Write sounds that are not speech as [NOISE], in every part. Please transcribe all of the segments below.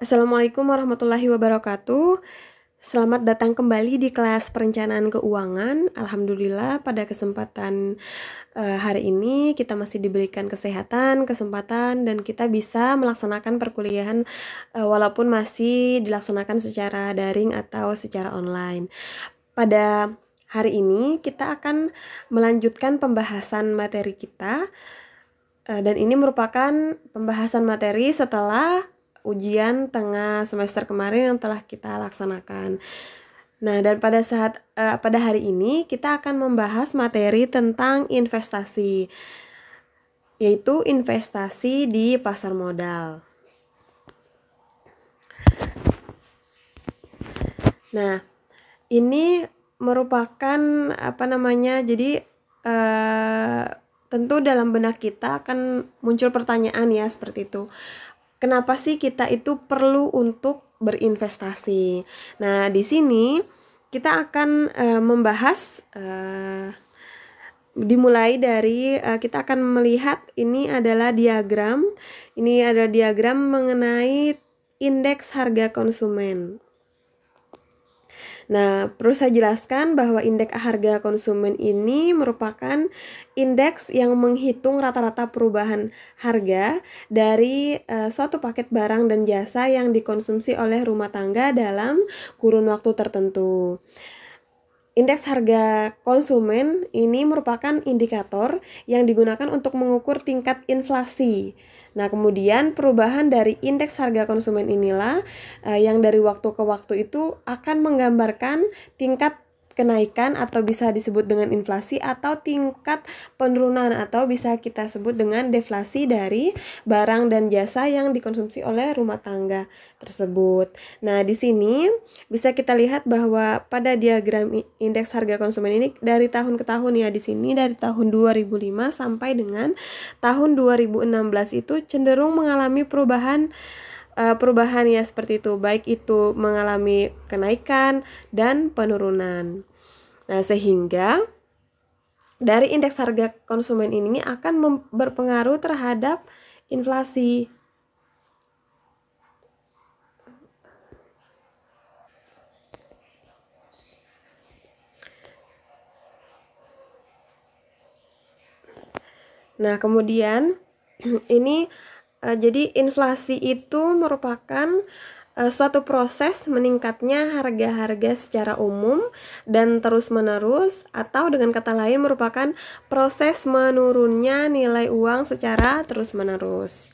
Assalamualaikum warahmatullahi wabarakatuh. Selamat datang kembali di kelas perencanaan keuangan. Alhamdulillah pada kesempatan uh, hari ini kita masih diberikan kesehatan, kesempatan dan kita bisa melaksanakan perkuliahan uh, walaupun masih dilaksanakan secara daring atau secara online. Pada hari ini kita akan melanjutkan pembahasan materi kita. Eh, dan ini merupakan pembahasan materi setelah ujian tengah semester kemarin yang telah kita laksanakan. Nah, dan pada saat uh, pada hari ini kita akan membahas materi tentang investasi yaitu investasi di pasar modal. Nah, ini merupakan apa namanya? Jadi uh, tentu dalam benak kita akan muncul pertanyaan ya seperti itu kenapa sih kita itu perlu untuk berinvestasi. Nah, di sini kita akan uh, membahas uh, dimulai dari uh, kita akan melihat ini adalah diagram. Ini ada diagram mengenai indeks harga konsumen. Nah, perlu saya jelaskan bahwa indeks harga konsumen ini merupakan indeks yang menghitung rata-rata perubahan harga dari uh, suatu paket barang dan jasa yang dikonsumsi oleh rumah tangga dalam kurun waktu tertentu. Indeks harga konsumen ini merupakan indikator yang digunakan untuk mengukur tingkat inflasi Nah, kemudian perubahan dari indeks harga konsumen inilah uh, yang dari waktu ke waktu itu akan menggambarkan tingkat kenaikan atau bisa disebut dengan inflasi atau tingkat penurunan atau bisa kita sebut dengan deflasi dari barang dan jasa yang dikonsumsi oleh rumah tangga tersebut. Nah, di sini bisa kita lihat bahwa pada diagram indeks harga konsumen ini dari tahun ke tahun ya di sini dari tahun 2005 sampai dengan tahun 2016 itu cenderung mengalami perubahan eh, perubahan ya seperti itu baik itu mengalami kenaikan dan penurunan. Nah, sehingga dari indeks harga konsumen ini akan berpengaruh terhadap inflasi. Nah, kemudian [CLEARS THROAT] ini eh, jadi inflasi itu merupakan Eh, suatu proses meningkatnya harga-harga secara umum dan terus-menerus atau dengan kata lain merupakan proses menurunnya nilai uang secara terus-menerus.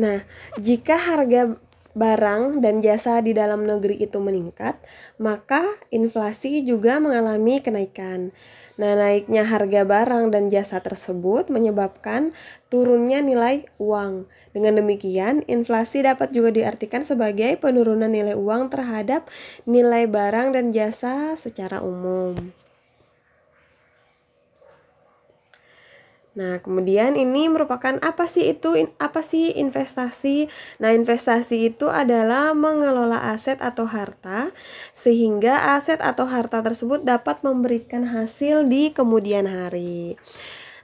Nah, jika harga barang dan jasa di dalam negeri itu meningkat, maka inflasi juga mengalami kenaikan. Nah, naiknya harga barang dan jasa tersebut menyebabkan turunnya nilai uang. Dengan demikian, inflasi dapat juga diartikan sebagai penurunan nilai uang terhadap nilai barang dan jasa secara umum. Nah, kemudian ini merupakan apa sih itu? Apa sih investasi? Nah, investasi itu adalah mengelola aset atau harta sehingga aset atau harta tersebut dapat memberikan hasil di kemudian hari.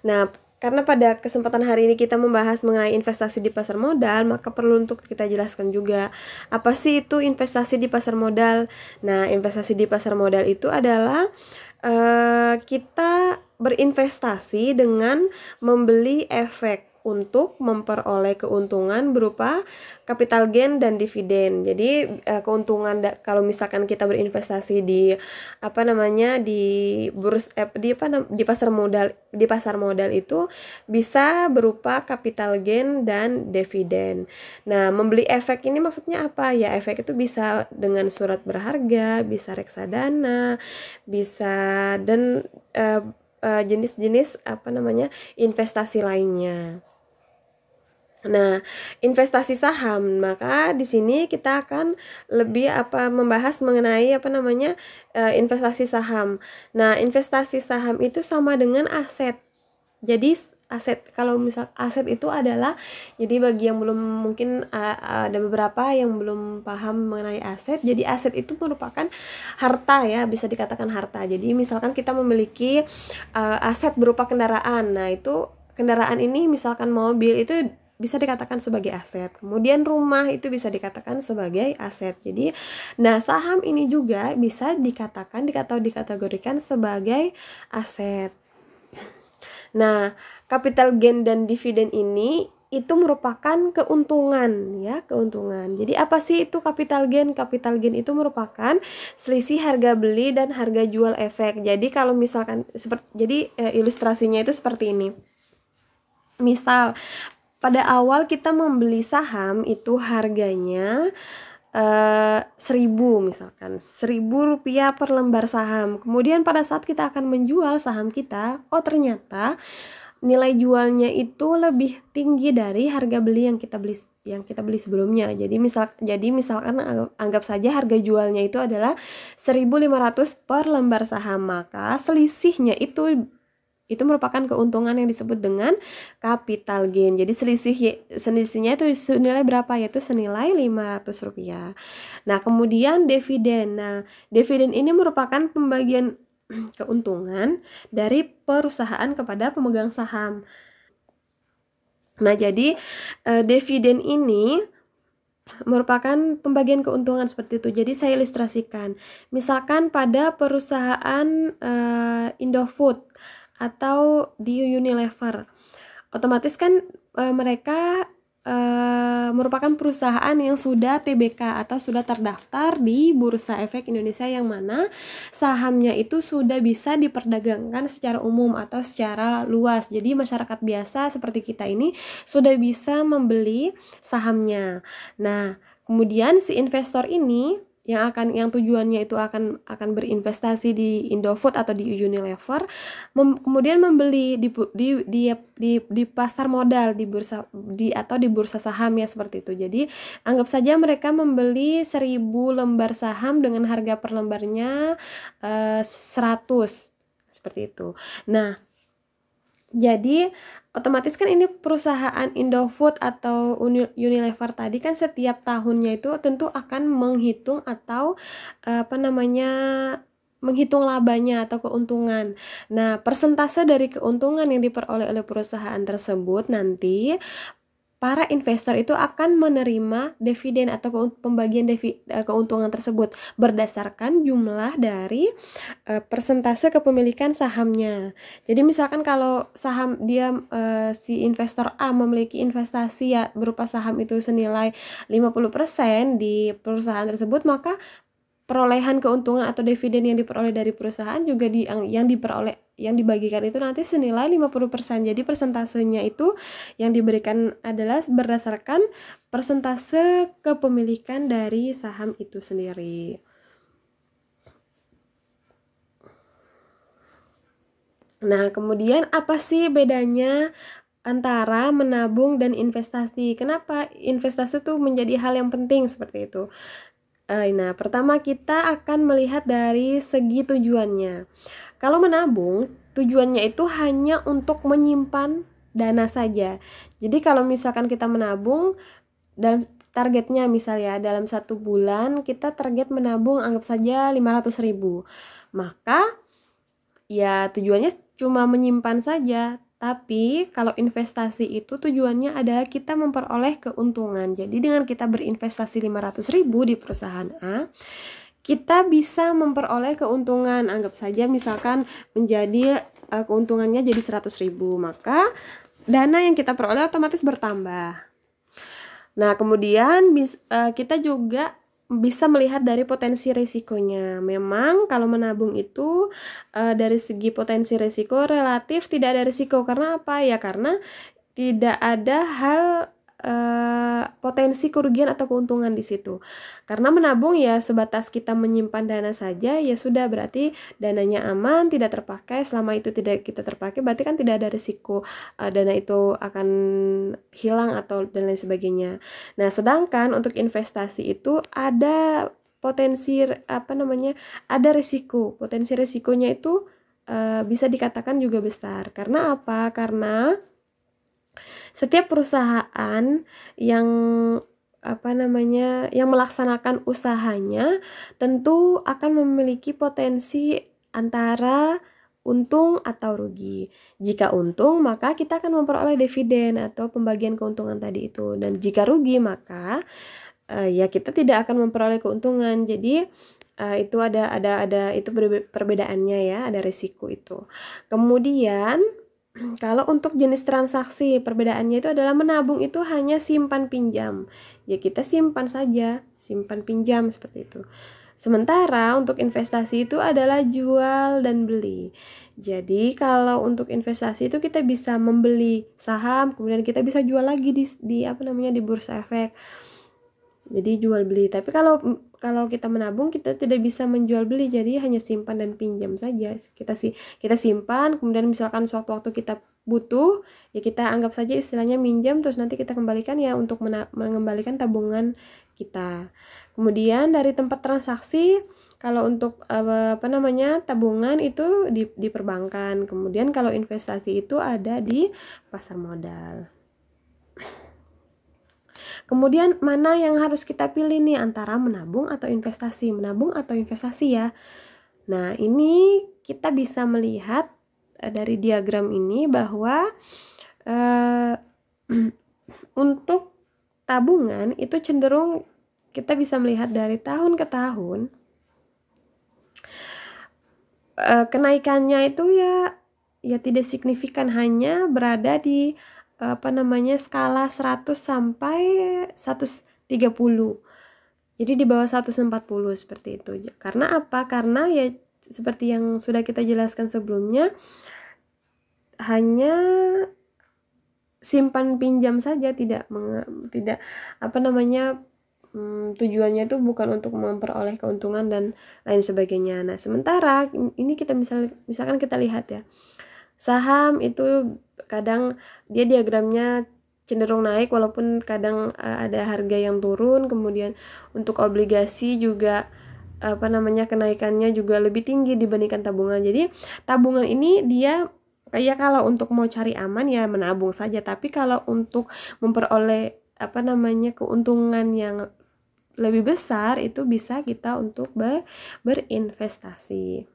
Nah, karena pada kesempatan hari ini kita membahas mengenai investasi di pasar modal, maka perlu untuk kita jelaskan juga apa sih itu investasi di pasar modal. Nah, investasi di pasar modal itu adalah uh, kita berinvestasi dengan membeli efek untuk memperoleh keuntungan berupa capital gain dan dividen. Jadi eh, keuntungan kalau misalkan kita berinvestasi di apa namanya di burs eh, di apa di pasar modal di pasar modal itu bisa berupa capital gain dan dividen. Nah, membeli efek ini maksudnya apa? Ya, efek itu bisa dengan surat berharga, bisa reksadana, bisa dan eh, Eh, jenis-jenis uh, apa namanya investasi lainnya. Nah, investasi saham, maka di sini kita akan lebih apa membahas mengenai apa namanya uh, investasi saham. Nah, investasi saham itu sama dengan aset. Jadi aset kalau misal aset itu adalah jadi bagi yang belum mungkin uh, ada beberapa yang belum paham mengenai aset jadi aset itu merupakan harta ya bisa dikatakan harta jadi misalkan kita memiliki uh, aset berupa kendaraan nah itu kendaraan ini misalkan mobil itu bisa dikatakan sebagai aset. Kemudian rumah itu bisa dikatakan sebagai aset. Jadi, nah saham ini juga bisa dikatakan atau dikategorikan sebagai aset. Nah, capital gain dan dividen ini itu merupakan keuntungan ya, keuntungan. Jadi apa sih itu capital gain? Capital gain itu merupakan selisih harga beli dan harga jual efek. Jadi kalau misalkan seperti jadi e, ilustrasinya itu seperti ini. Misal pada awal kita membeli saham itu harganya Eh, seribu misalkan seribu rupiah per lembar saham kemudian pada saat kita akan menjual saham kita oh ternyata nilai jualnya itu lebih tinggi dari harga beli yang kita beli yang kita beli sebelumnya. Jadi misal jadi misalkan anggap, anggap saja harga jualnya itu adalah 1.500 per lembar saham, maka selisihnya itu itu merupakan keuntungan yang disebut dengan capital gain. Jadi selisih selisihnya itu senilai berapa? Yaitu senilai rp rupiah. Nah, kemudian dividen. Nah, dividen ini merupakan pembagian [CLEARS THROAT] keuntungan dari perusahaan kepada pemegang saham. Nah, jadi eh, dividen ini merupakan pembagian keuntungan seperti itu. Jadi saya ilustrasikan. Misalkan pada perusahaan eh, Indofood atau di Unilever. Otomatis kan e, mereka e, merupakan perusahaan yang sudah TBK atau sudah terdaftar di Bursa Efek Indonesia yang mana sahamnya itu sudah bisa diperdagangkan secara umum atau secara luas. Jadi masyarakat biasa seperti kita ini sudah bisa membeli sahamnya. Nah, kemudian si investor ini yang akan yang tujuannya itu akan akan berinvestasi di Indofood atau di Unilever mem, kemudian membeli di di, di di di pasar modal di bursa di atau di bursa saham ya seperti itu. Jadi anggap saja mereka membeli 1000 lembar saham dengan harga per lembarnya eh, 100 seperti itu. Nah, jadi otomatis kan ini perusahaan Indofood atau Unilever tadi kan setiap tahunnya itu tentu akan menghitung atau eh, apa namanya menghitung labanya atau keuntungan. Nah, persentase dari keuntungan yang diperoleh oleh perusahaan tersebut nanti para investor itu akan menerima dividen atau pembagian divi, eh, keuntungan tersebut berdasarkan jumlah dari e, persentase kepemilikan sahamnya. Jadi misalkan kalau saham dia e, si investor A memiliki investasi ya berupa saham itu senilai 50% di perusahaan tersebut, maka perolehan keuntungan atau dividen yang diperoleh dari perusahaan juga di yang diperoleh yang dibagikan itu nanti senilai 50%. Jadi persentasenya itu yang diberikan adalah berdasarkan persentase kepemilikan dari saham itu sendiri. Nah, kemudian apa sih bedanya antara menabung dan investasi? Kenapa investasi itu menjadi hal yang penting seperti itu? Eh, nah, pertama kita akan melihat dari segi tujuannya. Kalau menabung, tujuannya itu hanya untuk menyimpan dana saja. Jadi kalau misalkan kita menabung dan targetnya misalnya dalam satu bulan kita target menabung anggap saja 500 ribu maka ya tujuannya cuma menyimpan saja tapi kalau investasi itu tujuannya adalah kita memperoleh keuntungan jadi dengan kita berinvestasi 500 ribu di perusahaan A kita bisa memperoleh keuntungan. Anggap saja misalkan menjadi uh, keuntungannya jadi seratus ribu, maka dana yang kita peroleh otomatis bertambah. Nah, kemudian bis, uh, kita juga bisa melihat dari potensi risikonya. Memang kalau menabung itu uh, dari segi potensi risiko relatif tidak ada risiko karena apa ya? Karena tidak ada hal Eh, potensi kerugian atau keuntungan di situ. Karena menabung ya sebatas kita menyimpan dana saja ya sudah berarti dananya aman, tidak terpakai, selama itu tidak kita terpakai berarti kan tidak ada risiko uh, dana itu akan hilang atau dan lain sebagainya. Nah, sedangkan untuk investasi itu ada potensi apa namanya? ada risiko. Potensi risikonya itu Uh, bisa dikatakan juga besar. Karena apa? Karena setiap perusahaan yang apa namanya yang melaksanakan usahanya tentu akan memiliki potensi antara untung atau rugi. Jika untung, maka kita akan memperoleh dividen atau pembagian keuntungan tadi itu. Dan jika rugi, maka uh, ya kita tidak akan memperoleh keuntungan. Jadi uh, itu ada ada ada itu perbedaannya ya, ada resiko itu. Kemudian [CLEARS THROAT] Kalau untuk jenis transaksi, perbedaannya itu adalah menabung itu hanya simpan pinjam. Ya kita simpan saja, simpan pinjam seperti itu. Sementara untuk investasi itu adalah jual dan beli. Jadi kalau untuk investasi itu kita bisa membeli saham, kemudian kita bisa jual lagi di, di apa namanya di bursa efek jadi jual beli tapi kalau kalau kita menabung kita tidak bisa menjual beli jadi hanya simpan dan pinjam saja kita sih kita simpan kemudian misalkan suatu waktu kita butuh ya kita anggap saja istilahnya minjam terus nanti kita kembalikan ya untuk mengembalikan tabungan kita kemudian dari tempat transaksi kalau untuk apa namanya tabungan itu di, di perbankan kemudian kalau investasi itu ada di pasar modal Kemudian mana yang harus kita pilih nih antara menabung atau investasi? Menabung atau investasi ya. Nah, ini kita bisa melihat eh, dari diagram ini bahwa uh, [CLEARS THROAT] untuk tabungan itu cenderung kita bisa melihat dari tahun ke tahun eh, kenaikannya itu ya ya tidak signifikan hanya berada di apa namanya skala 100 sampai 130 jadi di bawah 140 seperti itu karena apa karena ya seperti yang sudah kita jelaskan sebelumnya hanya simpan pinjam saja tidak meng, tidak apa namanya hmm, tujuannya itu bukan untuk memperoleh keuntungan dan lain sebagainya nah sementara ini kita misal misalkan kita lihat ya saham itu kadang dia diagramnya cenderung naik walaupun kadang uh, ada harga yang turun kemudian untuk obligasi juga apa namanya kenaikannya juga lebih tinggi dibandingkan tabungan jadi tabungan ini dia kayak kalau untuk mau cari aman ya menabung saja tapi kalau untuk memperoleh apa namanya keuntungan yang lebih besar itu bisa kita untuk ber berinvestasi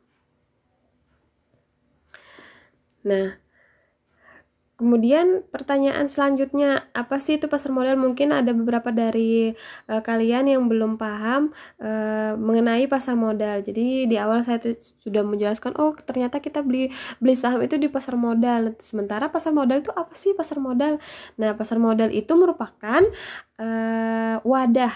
nah Kemudian pertanyaan selanjutnya, apa sih itu pasar modal? Mungkin ada beberapa dari e, kalian yang belum paham e, mengenai pasar modal. Jadi di awal saya sudah menjelaskan, oh ternyata kita beli beli saham itu di pasar modal. Sementara pasar modal itu apa sih pasar modal? Nah, pasar modal itu merupakan e, wadah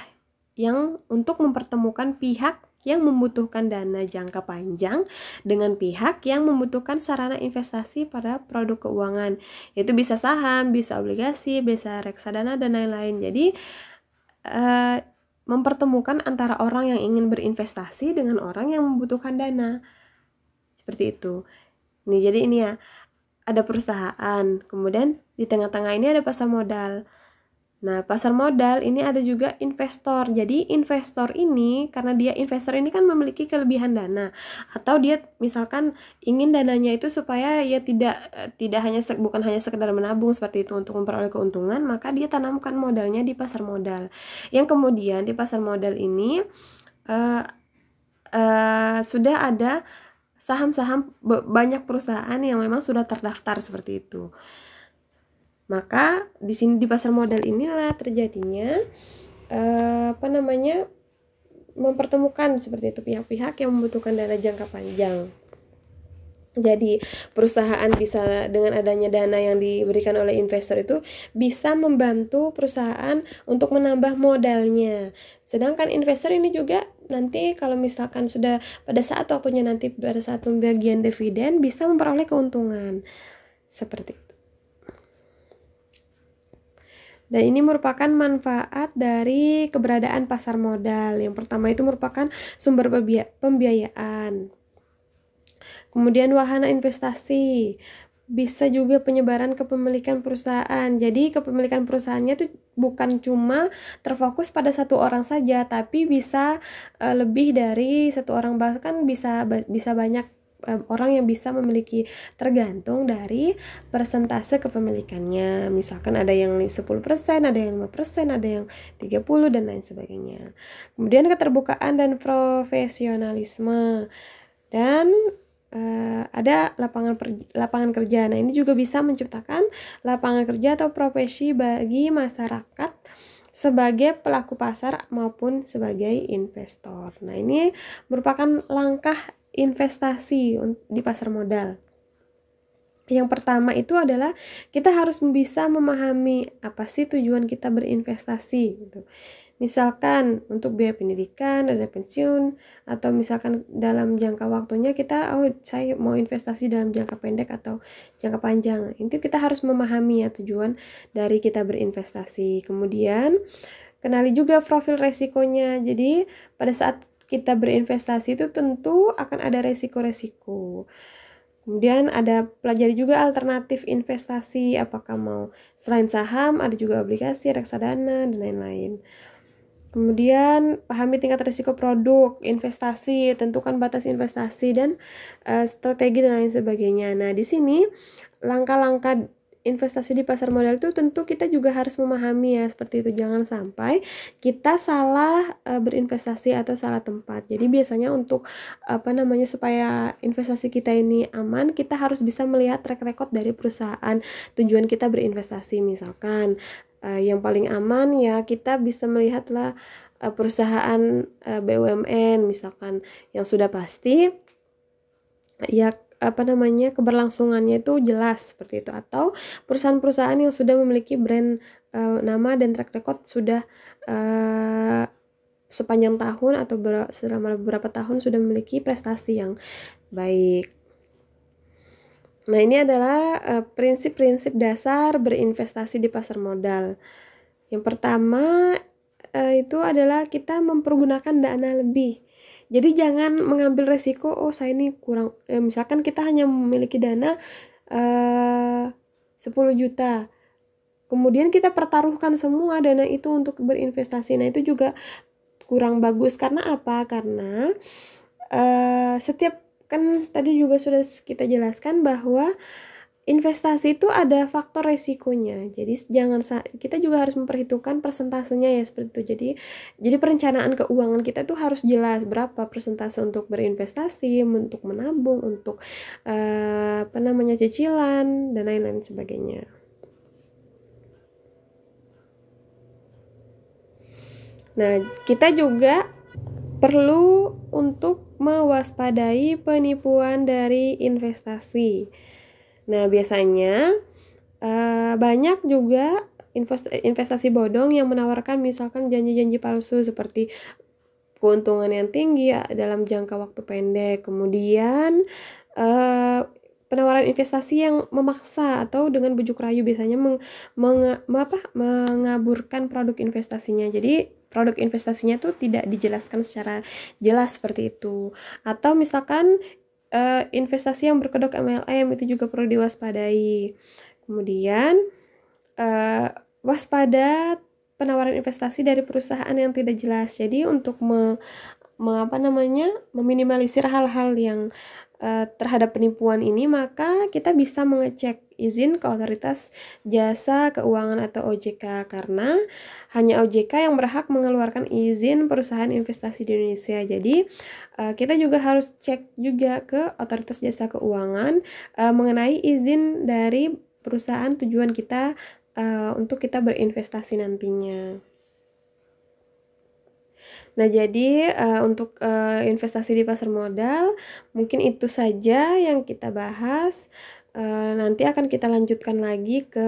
yang untuk mempertemukan pihak yang membutuhkan dana jangka panjang dengan pihak yang membutuhkan sarana investasi pada produk keuangan yaitu bisa saham, bisa obligasi, bisa reksadana dan lain-lain. Jadi uh, mempertemukan antara orang yang ingin berinvestasi dengan orang yang membutuhkan dana. Seperti itu. Nih, jadi ini ya ada perusahaan, kemudian di tengah-tengah ini ada pasar modal. Nah, pasar modal ini ada juga investor. Jadi, investor ini karena dia investor ini kan memiliki kelebihan dana atau dia misalkan ingin dananya itu supaya ya tidak eh, tidak hanya bukan hanya sekedar menabung seperti itu untuk memperoleh keuntungan, maka dia tanamkan modalnya di pasar modal. Yang kemudian di pasar modal ini uh, uh, sudah ada saham-saham banyak perusahaan yang memang sudah terdaftar seperti itu maka di sini di pasar modal inilah terjadinya uh, apa namanya mempertemukan seperti itu pihak-pihak yang membutuhkan dana jangka panjang jadi perusahaan bisa dengan adanya dana yang diberikan oleh investor itu bisa membantu perusahaan untuk menambah modalnya. Sedangkan investor ini juga nanti kalau misalkan sudah pada saat waktunya nanti pada saat pembagian dividen bisa memperoleh keuntungan. Seperti dan ini merupakan manfaat dari keberadaan pasar modal. Yang pertama itu merupakan sumber pembiayaan. Kemudian wahana investasi bisa juga penyebaran kepemilikan perusahaan. Jadi kepemilikan perusahaannya itu bukan cuma terfokus pada satu orang saja, tapi bisa eh, lebih dari satu orang bahkan bisa bisa banyak orang yang bisa memiliki tergantung dari persentase kepemilikannya. Misalkan ada yang 10%, ada yang 5%, ada yang 30 dan lain sebagainya. Kemudian keterbukaan dan profesionalisme. Dan uh, ada lapangan per, lapangan kerja. Nah, ini juga bisa menciptakan lapangan kerja atau profesi bagi masyarakat sebagai pelaku pasar maupun sebagai investor. Nah, ini merupakan langkah investasi di pasar modal. Yang pertama itu adalah kita harus bisa memahami apa sih tujuan kita berinvestasi gitu. Misalkan untuk biaya pendidikan, ada pensiun atau misalkan dalam jangka waktunya kita oh saya mau investasi dalam jangka pendek atau jangka panjang. Itu kita harus memahami ya tujuan dari kita berinvestasi. Kemudian kenali juga profil resikonya. Jadi pada saat kita berinvestasi itu tentu akan ada resiko-resiko. Kemudian ada pelajari juga alternatif investasi, apakah mau selain saham ada juga obligasi, reksadana dan lain-lain. Kemudian pahami tingkat risiko produk, investasi, tentukan batas investasi dan uh, strategi dan lain sebagainya. Nah, di sini langkah-langkah investasi di pasar modal itu tentu kita juga harus memahami ya seperti itu jangan sampai kita salah e, berinvestasi atau salah tempat jadi biasanya untuk apa namanya supaya investasi kita ini aman kita harus bisa melihat track record dari perusahaan tujuan kita berinvestasi misalkan e, yang paling aman ya kita bisa melihatlah e, perusahaan e, BUMN misalkan yang sudah pasti ya apa namanya keberlangsungannya itu jelas seperti itu atau perusahaan-perusahaan yang sudah memiliki brand uh, nama dan track record sudah uh, sepanjang tahun atau ber selama beberapa tahun sudah memiliki prestasi yang baik. Nah, ini adalah eh, prinsip-prinsip uh, dasar berinvestasi di pasar modal. Yang pertama uh, itu adalah kita mempergunakan dana lebih jadi jangan mengambil resiko oh saya ini kurang eh, misalkan kita hanya memiliki dana eh, 10 juta kemudian kita pertaruhkan semua dana itu untuk berinvestasi nah itu juga kurang bagus karena apa karena eh, setiap kan tadi juga sudah kita jelaskan bahwa investasi itu ada faktor resikonya. Jadi jangan kita juga harus memperhitungkan persentasenya ya seperti itu. Jadi jadi perencanaan keuangan kita itu harus jelas berapa persentase untuk berinvestasi, untuk menabung, untuk uh, apa namanya cicilan dan lain-lain sebagainya. Nah, kita juga perlu untuk mewaspadai penipuan dari investasi. Nah, biasanya uh, banyak juga investasi bodong yang menawarkan misalkan janji-janji palsu seperti keuntungan yang tinggi ya dalam jangka waktu pendek. Kemudian uh, penawaran investasi yang memaksa atau dengan bujuk rayu biasanya meng, meng, apa, mengaburkan produk investasinya. Jadi produk investasinya tuh tidak dijelaskan secara jelas seperti itu. Atau misalkan uh, investasi yang berkedok MLM itu juga perlu diwaspadai. Kemudian uh, waspada penawaran investasi dari perusahaan yang tidak jelas. Jadi untuk me, me apa namanya meminimalisir hal-hal yang uh, terhadap penipuan ini, maka kita bisa mengecek izin ke otoritas jasa keuangan atau OJK karena hanya OJK yang berhak mengeluarkan izin perusahaan investasi di Indonesia. Jadi eh, kita juga harus cek juga ke otoritas jasa keuangan eh, mengenai izin dari perusahaan tujuan kita eh, untuk kita berinvestasi nantinya. Nah, jadi uh, untuk uh, investasi di pasar modal, mungkin itu saja yang kita bahas. Eh, nanti akan kita lanjutkan lagi ke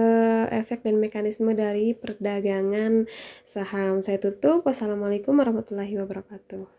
efek dan mekanisme dari perdagangan saham. Saya tutup. Wassalamualaikum warahmatullahi wabarakatuh.